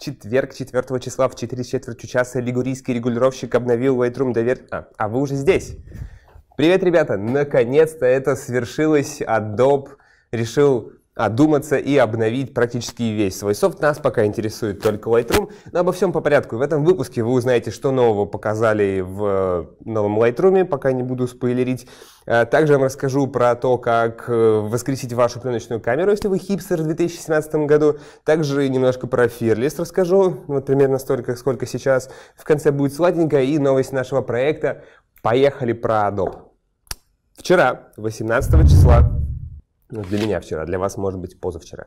четверг, 4 числа в 4 четверти часа лигурийский регулировщик обновил Lightroom довер... А, а вы уже здесь. Привет, ребята! Наконец-то это свершилось. Adobe решил одуматься и обновить практически весь свой софт. Нас пока интересует только Lightroom, но обо всем по порядку. В этом выпуске вы узнаете, что нового показали в э, новом Lightroom, пока не буду спойлерить. Э, также я вам расскажу про то, как э, воскресить вашу пленочную камеру, если вы хипстер в 2017 году. Также немножко про Fearless расскажу, вот примерно столько, сколько сейчас. В конце будет сладенько и новость нашего проекта «Поехали про Adobe». Вчера, 18 числа, ну, для меня вчера, для вас, может быть, позавчера.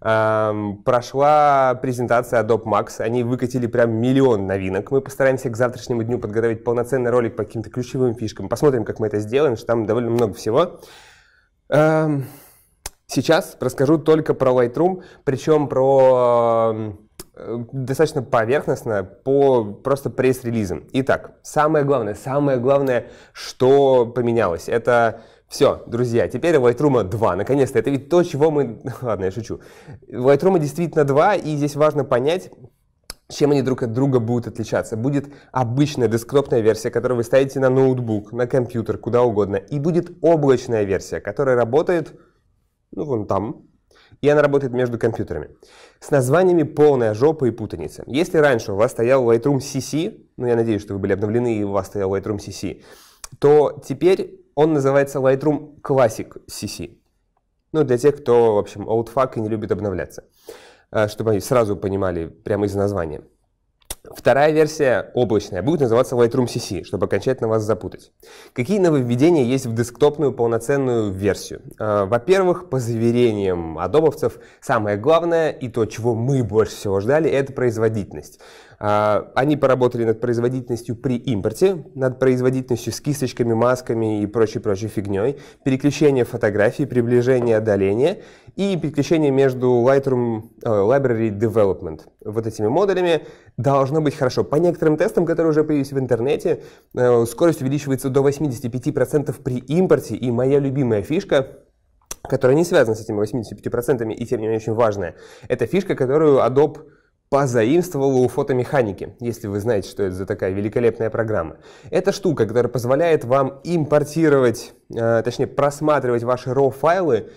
Эм, прошла презентация Adobe Max, они выкатили прям миллион новинок. Мы постараемся к завтрашнему дню подготовить полноценный ролик по каким-то ключевым фишкам. Посмотрим, как мы это сделаем, что там довольно много всего. Эм, сейчас расскажу только про Lightroom, причем про э, достаточно поверхностно, по просто пресс-релизам. Итак, самое главное, самое главное, что поменялось, это все, друзья, теперь Lightroom 2. Наконец-то, это ведь то, чего мы... Ладно, я шучу. Lightroom действительно 2, и здесь важно понять, чем они друг от друга будут отличаться. Будет обычная десктопная версия, которую вы ставите на ноутбук, на компьютер, куда угодно. И будет облачная версия, которая работает, ну, вон там. И она работает между компьютерами. С названиями полная жопа и путаница. Если раньше у вас стоял Lightroom CC, ну, я надеюсь, что вы были обновлены, и у вас стоял Lightroom CC, то теперь он называется Lightroom Classic CC. Ну, для тех, кто, в общем, oldfuck и не любит обновляться. Э, чтобы они сразу понимали прямо из названия. Вторая версия, облачная, будет называться Lightroom CC, чтобы окончательно вас запутать. Какие нововведения есть в десктопную полноценную версию? Э, во-первых, по заверениям адобовцев, самое главное и то, чего мы больше всего ждали, это производительность. А, они поработали над производительностью при импорте, над производительностью с кисточками, масками и прочей-прочей фигней, переключение фотографий, приближение отдаления и переключение между Lightroom э, Library Development. Вот этими модулями должно быть хорошо. По некоторым тестам, которые уже появились в интернете, э, скорость увеличивается до 85% при импорте, и моя любимая фишка которая не связана с этими 85%, и тем не менее очень важная. Это фишка, которую Adobe позаимствовала у фотомеханики, если вы знаете, что это за такая великолепная программа. Это штука, которая позволяет вам импортировать, э, точнее просматривать ваши RAW-файлы,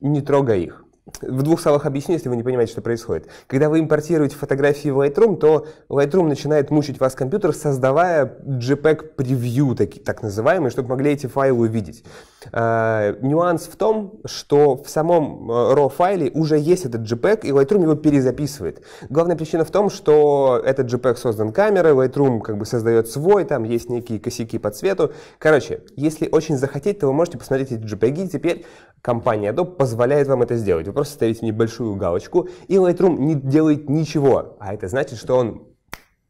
не трогая их в двух словах объясню, если вы не понимаете, что происходит. Когда вы импортируете фотографии в Lightroom, то Lightroom начинает мучить вас компьютер, создавая JPEG-превью, так, так называемый, чтобы могли эти файлы увидеть. Э, нюанс в том, что в самом э, RAW-файле уже есть этот JPEG, и Lightroom его перезаписывает. Главная причина в том, что этот JPEG создан камерой, Lightroom как бы создает свой, там есть некие косяки по цвету. Короче, если очень захотеть, то вы можете посмотреть эти JPEG, и теперь компания Adobe позволяет вам это сделать просто ставите небольшую галочку, и Lightroom не делает ничего, а это значит, что он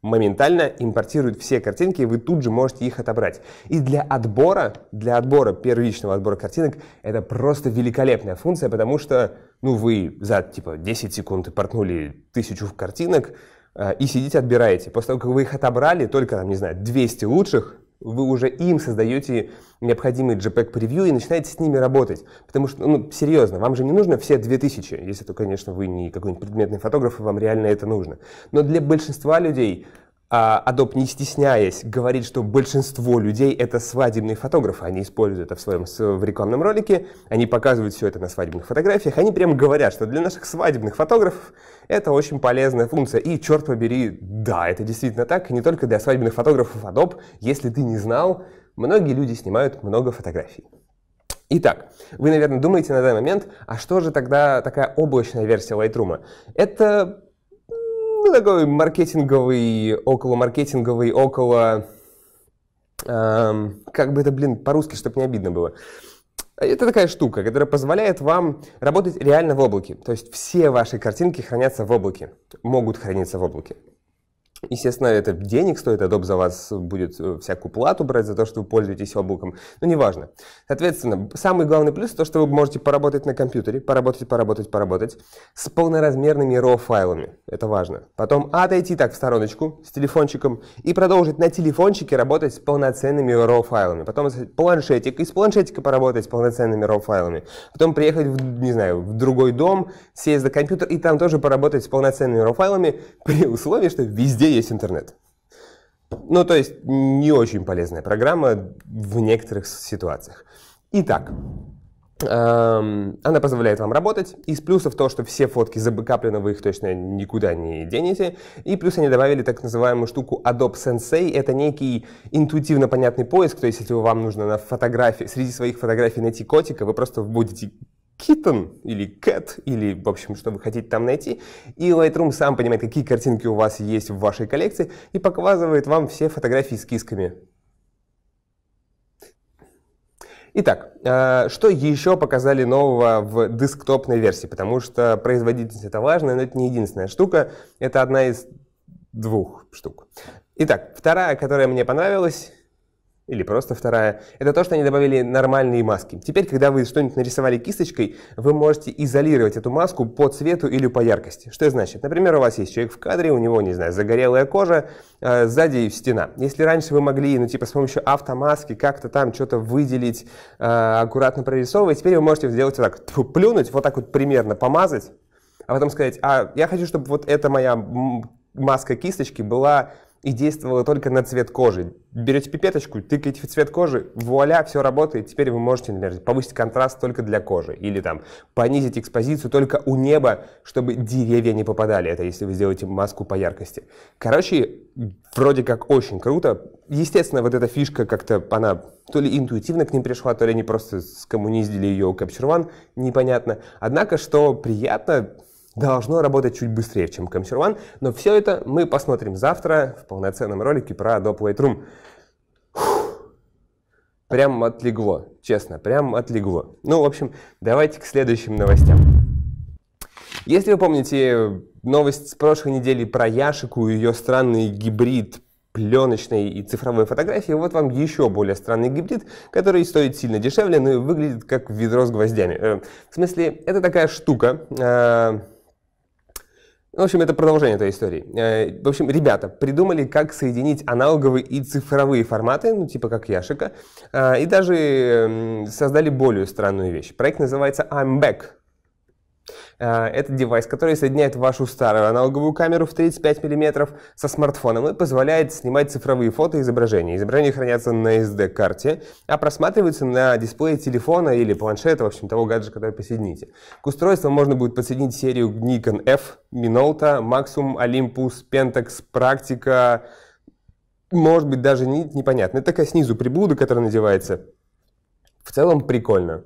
моментально импортирует все картинки, и вы тут же можете их отобрать. И для отбора, для отбора, первичного отбора картинок, это просто великолепная функция, потому что, ну, вы за, типа, 10 секунд портнули тысячу картинок, э, и сидите отбираете. После того, как вы их отобрали, только, там, не знаю, 200 лучших, вы уже им создаете необходимый JPEG превью и начинаете с ними работать. Потому что, ну, серьезно, вам же не нужно все 2000, если то, конечно, вы не какой-нибудь предметный фотограф, и вам реально это нужно. Но для большинства людей а, Adobe, не стесняясь, говорит, что большинство людей — это свадебные фотографы. Они используют это в своем в рекламном ролике, они показывают все это на свадебных фотографиях. Они прямо говорят, что для наших свадебных фотографов это очень полезная функция. И, черт побери, да, это действительно так. И не только для свадебных фотографов Adobe. Если ты не знал, многие люди снимают много фотографий. Итак, вы, наверное, думаете на данный момент, а что же тогда такая облачная версия Lightroom? Это ну, такой маркетинговый, около маркетинговый, около... Эм, как бы это, блин, по-русски, чтобы не обидно было. Это такая штука, которая позволяет вам работать реально в облаке. То есть все ваши картинки хранятся в облаке, могут храниться в облаке. Естественно, это денег стоит, Adobe за вас будет э, всякую плату брать за то, что вы пользуетесь облаком, но неважно. Соответственно, самый главный плюс то, что вы можете поработать на компьютере, поработать, поработать, поработать с полноразмерными RAW файлами, это важно. Потом отойти так в стороночку с телефончиком и продолжить на телефончике работать с полноценными RAW файлами. Потом планшетик, и с планшетика поработать с полноценными RAW файлами. Потом приехать, в, не знаю, в другой дом, сесть за компьютер и там тоже поработать с полноценными RAW файлами при условии, что везде есть интернет. Ну, то есть не очень полезная программа в некоторых ситуациях. Итак, эм, она позволяет вам работать. Из плюсов то, что все фотки забэкаплены, вы их точно никуда не денете. И плюс они добавили так называемую штуку Adobe Sensei. Это некий интуитивно понятный поиск. То есть, если вам нужно на фотографии, среди своих фотографий найти котика, вы просто будете kitten или cat, или, в общем, что вы хотите там найти. И Lightroom сам понимает, какие картинки у вас есть в вашей коллекции, и показывает вам все фотографии с кисками. Итак, э, что еще показали нового в десктопной версии? Потому что производительность это важно, но это не единственная штука. Это одна из двух штук. Итак, вторая, которая мне понравилась, или просто вторая, это то, что они добавили нормальные маски. Теперь, когда вы что-нибудь нарисовали кисточкой, вы можете изолировать эту маску по цвету или по яркости. Что это значит? Например, у вас есть человек в кадре, у него, не знаю, загорелая кожа, э, сзади стена. Если раньше вы могли, ну, типа, с помощью автомаски как-то там что-то выделить, э, аккуратно прорисовывать, теперь вы можете сделать вот так, тьфу, плюнуть, вот так вот примерно помазать, а потом сказать, а я хочу, чтобы вот эта моя маска кисточки была и действовала только на цвет кожи. Берете пипеточку, тыкаете в цвет кожи, вуаля, все работает. Теперь вы можете, например, повысить контраст только для кожи или там понизить экспозицию только у неба, чтобы деревья не попадали. Это если вы сделаете маску по яркости. Короче, вроде как очень круто. Естественно, вот эта фишка как-то, она то ли интуитивно к ним пришла, то ли они просто скоммуниздили ее у Capture One, непонятно. Однако, что приятно, должно работать чуть быстрее, чем Comsure но все это мы посмотрим завтра в полноценном ролике про Adobe Lightroom. Прям отлегло, честно, прям отлегло. Ну, в общем, давайте к следующим новостям. Если вы помните новость с прошлой недели про Яшику и ее странный гибрид пленочной и цифровой фотографии, вот вам еще более странный гибрид, который стоит сильно дешевле, но и выглядит как ведро с гвоздями. Э, в смысле, это такая штука, э, ну, в общем, это продолжение этой истории. Э, в общем, ребята придумали, как соединить аналоговые и цифровые форматы, ну, типа как Яшика, э, и даже создали более странную вещь. Проект называется I'm Back, Э, это девайс, который соединяет вашу старую аналоговую камеру в 35 мм со смартфоном и позволяет снимать цифровые фото и изображения. Изображения хранятся на SD-карте, а просматриваются на дисплее телефона или планшета, в общем, того гаджета, который посоедините. К устройству можно будет подсоединить серию Nikon F, Minolta, Maxim, Olympus, Pentax, Practica, может быть, даже не, непонятно. Это такая снизу приблуда, которая надевается. В целом прикольно.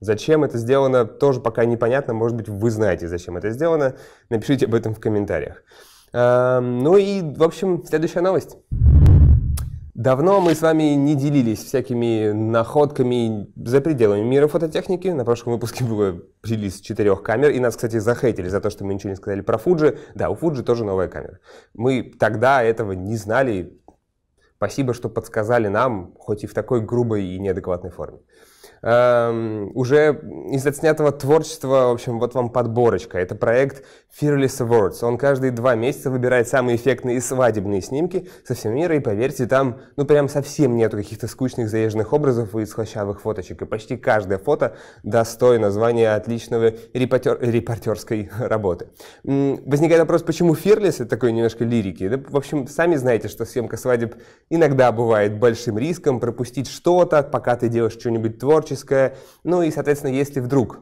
Зачем это сделано, тоже пока непонятно. Может быть, вы знаете, зачем это сделано. Напишите об этом в комментариях. Эм, ну и, в общем, следующая новость. Давно мы с вами не делились всякими находками за пределами мира фототехники. На прошлом выпуске было прилиз четырех камер, и нас, кстати, захейтили за то, что мы ничего не сказали про Фуджи. Да, у Фуджи тоже новая камера. Мы тогда этого не знали. Спасибо, что подсказали нам, хоть и в такой грубой и неадекватной форме э, уже из отснятого творчества, в общем, вот вам подборочка. Это проект Fearless Awards. Он каждые два месяца выбирает самые эффектные свадебные снимки со всего мира, и поверьте, там, ну, прям совсем нету каких-то скучных заезженных образов и схлощавых фоточек, и почти каждое фото достойно звания отличного репортер, репортерской работы. Возникает вопрос, почему Fearless, это такой немножко лирики, да, в общем, сами знаете, что съемка свадеб иногда бывает большим риском, пропустить что-то, пока ты делаешь что-нибудь творческое, творческое. Ну и, соответственно, если вдруг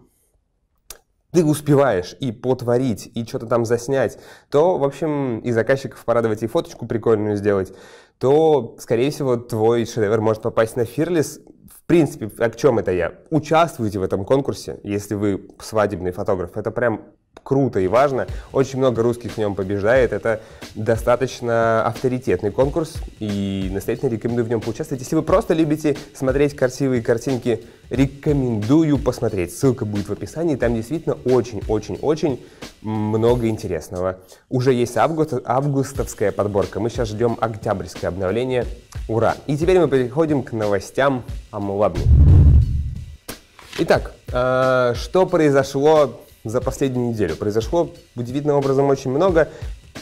ты успеваешь и потворить, и что-то там заснять, то, в общем, и заказчиков порадовать, и фоточку прикольную сделать, то, скорее всего, твой шедевр может попасть на Фирлис. В принципе, о а чем это я? Участвуйте в этом конкурсе, если вы свадебный фотограф. Это прям круто и важно. Очень много русских в нем побеждает. Это достаточно авторитетный конкурс, и настоятельно рекомендую в нем поучаствовать. Если вы просто любите смотреть красивые картинки, рекомендую посмотреть. Ссылка будет в описании. Там действительно очень-очень-очень много интересного. Уже есть август, августовская подборка. Мы сейчас ждем октябрьское обновление. Ура! И теперь мы переходим к новостям а, ну о Мулабне. Итак, э, что произошло за последнюю неделю. Произошло удивительным образом очень много.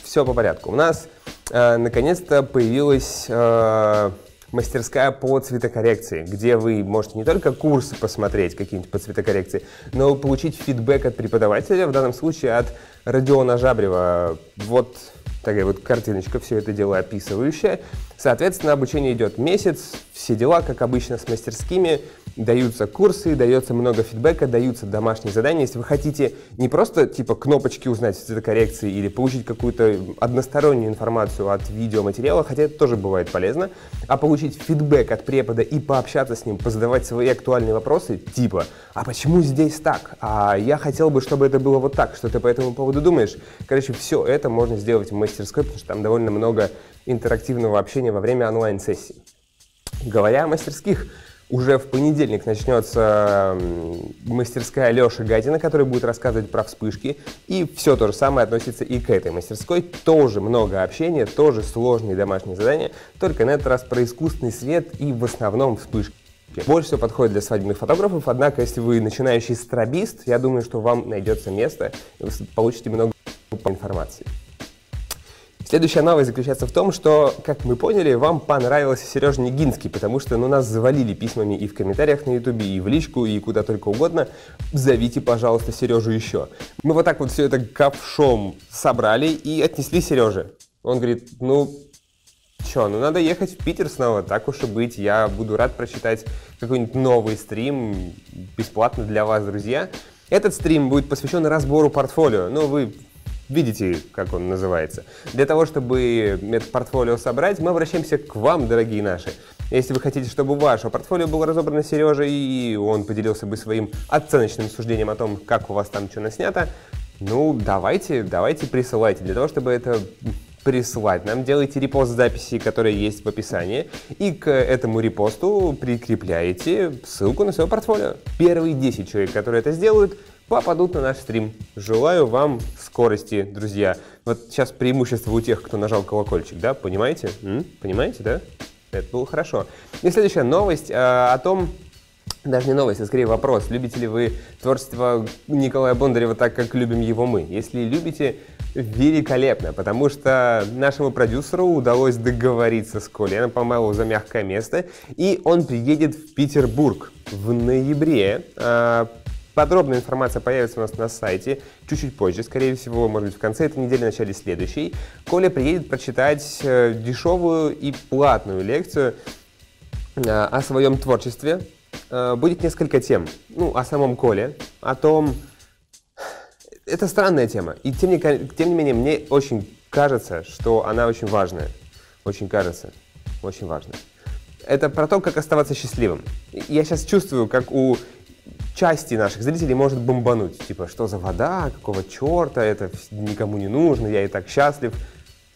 Все по порядку. У нас э, наконец-то появилась э, мастерская по цветокоррекции, где вы можете не только курсы посмотреть какие-нибудь по цветокоррекции, но и получить фидбэк от преподавателя, в данном случае от Родиона Жабрева. Вот такая вот картиночка, все это дело описывающая. Соответственно, обучение идет месяц, все дела, как обычно, с мастерскими, даются курсы, дается много фидбэка, даются домашние задания. Если вы хотите не просто типа кнопочки узнать с коррекции или получить какую-то одностороннюю информацию от видеоматериала, хотя это тоже бывает полезно, а получить фидбэк от препода и пообщаться с ним, позадавать свои актуальные вопросы, типа «А почему здесь так? А я хотел бы, чтобы это было вот так, что ты по этому поводу думаешь?» Короче, все это можно сделать в мастерской, потому что там довольно много интерактивного общения обучения во время онлайн-сессий. Говоря о мастерских, уже в понедельник начнется мастерская Леши Гатина, который будет рассказывать про вспышки. И все то же самое относится и к этой мастерской. Тоже много общения, тоже сложные домашние задания, только на этот раз про искусственный свет и в основном вспышки. Больше всего подходит для свадебных фотографов, однако, если вы начинающий стробист, я думаю, что вам найдется место, и вы получите много информации. Следующая новость заключается в том, что, как мы поняли, вам понравился Сережа Негинский, потому что ну, нас завалили письмами и в комментариях на ютубе, и в личку, и куда только угодно. Зовите, пожалуйста, Сережу еще. Мы вот так вот все это ковшом собрали и отнесли Сереже. Он говорит, ну, Че, ну надо ехать в Питер снова, так уж и быть. Я буду рад прочитать какой-нибудь новый стрим бесплатно для вас, друзья. Этот стрим будет посвящен разбору портфолио. Ну, вы видите, как он называется. Для того, чтобы это портфолио собрать, мы обращаемся к вам, дорогие наши. Если вы хотите, чтобы ваше портфолио было разобрано Сережей, и он поделился бы своим оценочным суждением о том, как у вас там что наснято, ну, давайте, давайте присылайте. Для того, чтобы это прислать нам, делайте репост записи, которые есть в описании, и к этому репосту прикрепляете ссылку на свое портфолио. Первые 10 человек, которые это сделают, попадут на наш стрим. Желаю вам скорости, друзья. Вот сейчас преимущество у тех, кто нажал колокольчик, да, понимаете? М? Понимаете, да? Это было хорошо. И следующая новость э, о том, даже не новость, а скорее вопрос. Любите ли вы творчество Николая Бондарева так, как любим его мы? Если любите, великолепно, потому что нашему продюсеру удалось договориться с Коленом моему за мягкое место, и он приедет в Петербург в ноябре. Э, Подробная информация появится у нас на сайте чуть-чуть позже, скорее всего, может быть, в конце этой недели, начале следующей. Коля приедет прочитать э, дешевую и платную лекцию э, о своем творчестве. Э, будет несколько тем. Ну, о самом Коле, о том... Это странная тема, и тем не, тем не менее, мне очень кажется, что она очень важная. Очень кажется, очень важная. Это про то, как оставаться счастливым. Я сейчас чувствую, как у части наших зрителей может бомбануть. Типа, что за вода, какого черта, это никому не нужно, я и так счастлив.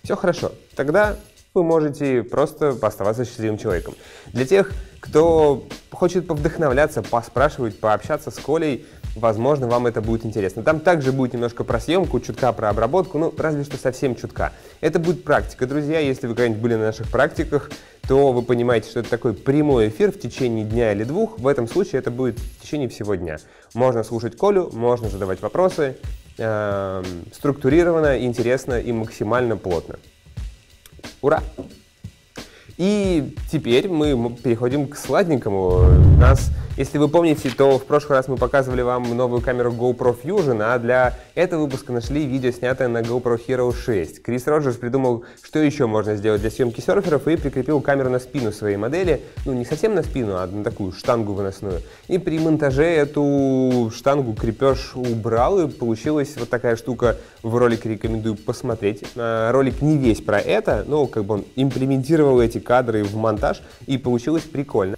Все хорошо. Тогда вы можете просто оставаться счастливым человеком. Для тех, кто хочет повдохновляться, поспрашивать, пообщаться с Колей, возможно, вам это будет интересно. Там также будет немножко про съемку, чутка про обработку, ну, разве что совсем чутка. Это будет практика, друзья, если вы когда-нибудь были на наших практиках, то вы понимаете, что это такой прямой эфир в течение дня или двух. В этом случае это будет в течение всего дня. Можно слушать Колю, можно задавать вопросы, эм, структурированно, интересно и максимально плотно. Ура! И теперь мы переходим к сладенькому. Нас если вы помните, то в прошлый раз мы показывали вам новую камеру GoPro Fusion, а для этого выпуска нашли видео, снятое на GoPro Hero 6. Крис Роджерс придумал, что еще можно сделать для съемки серферов и прикрепил камеру на спину своей модели, ну не совсем на спину, а на такую штангу выносную. И при монтаже эту штангу крепеж убрал, и получилась вот такая штука. В ролике рекомендую посмотреть. А, ролик не весь про это, но как бы он имплементировал эти кадры в монтаж, и получилось прикольно.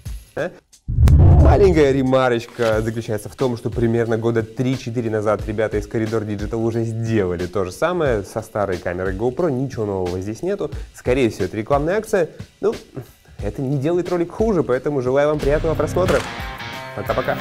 Маленькая ремарочка заключается в том, что примерно года 3-4 назад ребята из Corridor Digital уже сделали то же самое со старой камерой GoPro, ничего нового здесь нету. Скорее всего, это рекламная акция, но ну, это не делает ролик хуже, поэтому желаю вам приятного просмотра. Пока-пока.